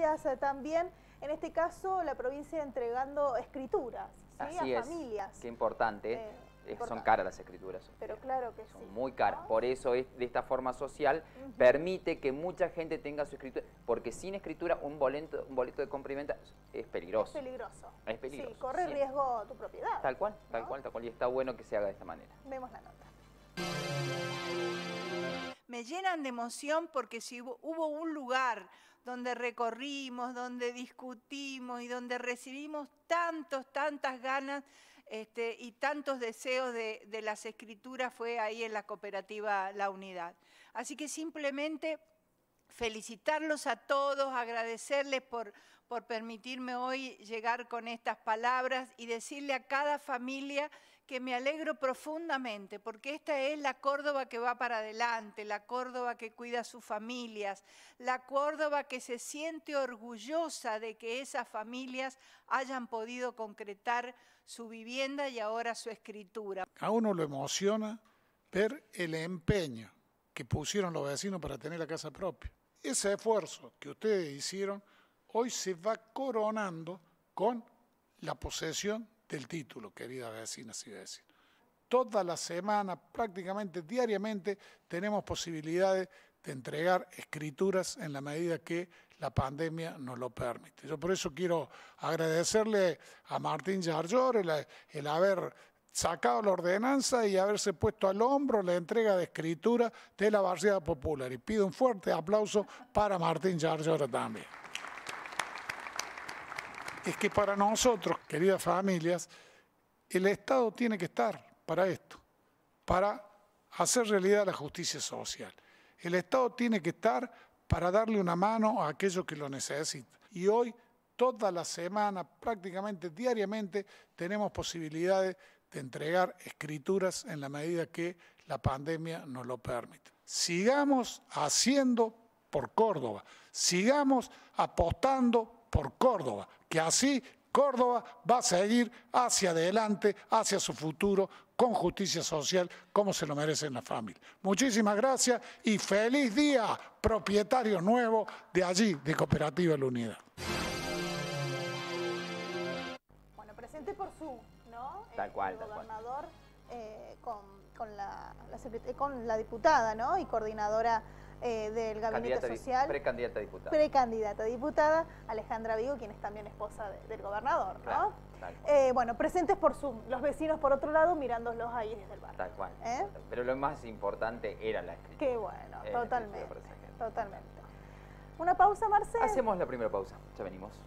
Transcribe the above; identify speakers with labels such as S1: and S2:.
S1: Eh, también, en este caso la provincia entregando escrituras a familias. Qué
S2: importante. Eh, son caras las escrituras.
S1: Pero claro que Son
S2: muy caras. Por eso de esta forma social permite que mucha gente tenga su escritura. Porque sin escritura un boleto, un boleto de compra es peligroso. Es
S1: peligroso. Es peligroso. Sí, corre riesgo tu propiedad.
S2: Tal cual, tal cual, tal cual. Y está bueno que se haga de esta manera.
S1: Vemos la nota
S3: me llenan de emoción porque si hubo un lugar donde recorrimos, donde discutimos y donde recibimos tantos, tantas ganas este, y tantos deseos de, las escrituras fue ahí en la cooperativa La Unidad. Así que simplemente felicitarlos a todos, agradecerles por, por permitirme hoy llegar con estas palabras y decirle a cada familia que me alegro profundamente, porque esta es la Córdoba que va para adelante, la Córdoba que cuida a sus familias, la Córdoba que se siente orgullosa de que esas familias hayan podido concretar su vivienda y ahora su escritura.
S4: A uno lo emociona ver el empeño que pusieron los vecinos para tener la casa propia. Ese esfuerzo que ustedes hicieron hoy se va coronando con la posesión del título, querida vecina y vecinos. Toda la semana, prácticamente diariamente, tenemos posibilidades de entregar escrituras en la medida que la pandemia nos lo permite. Yo por eso quiero agradecerle a Martín Yarjor el, haber sacado la ordenanza y haberse puesto al hombro la entrega de escritura de la Barriada Popular. Y pido un fuerte aplauso para Martín Yarjor también es que para nosotros, queridas familias, el Estado tiene que estar para esto, para hacer realidad la justicia social. El Estado tiene que estar para darle una mano a aquellos que lo necesitan. Y hoy, toda la semana, prácticamente diariamente, tenemos posibilidades de entregar escrituras en la medida que la pandemia nos lo permite. Sigamos haciendo por Córdoba, sigamos apostando por Córdoba, que así Córdoba va a seguir hacia adelante, hacia su futuro, con justicia social, como se lo merece en la familia. Muchísimas gracias y feliz día, propietario nuevo de allí, de Cooperativa La Unidad.
S1: Bueno, presente por su, ¿no? Tal cual, eh, eh, con, la, diputada ¿no? y coordinadora eh, del Gabinete Social. Precandidata diputada. Precandidata diputada, Alejandra Vigo, quien es también esposa del gobernador. ¿no? bueno, presentes por Zoom, los vecinos por otro lado mirándolos ahí desde el barrio.
S2: Tal Pero lo más importante era la escritura. Qué bueno, totalmente.
S1: Totalmente. ¿Una pausa, Marcelo? Hacemos
S2: la primera pausa, ya venimos.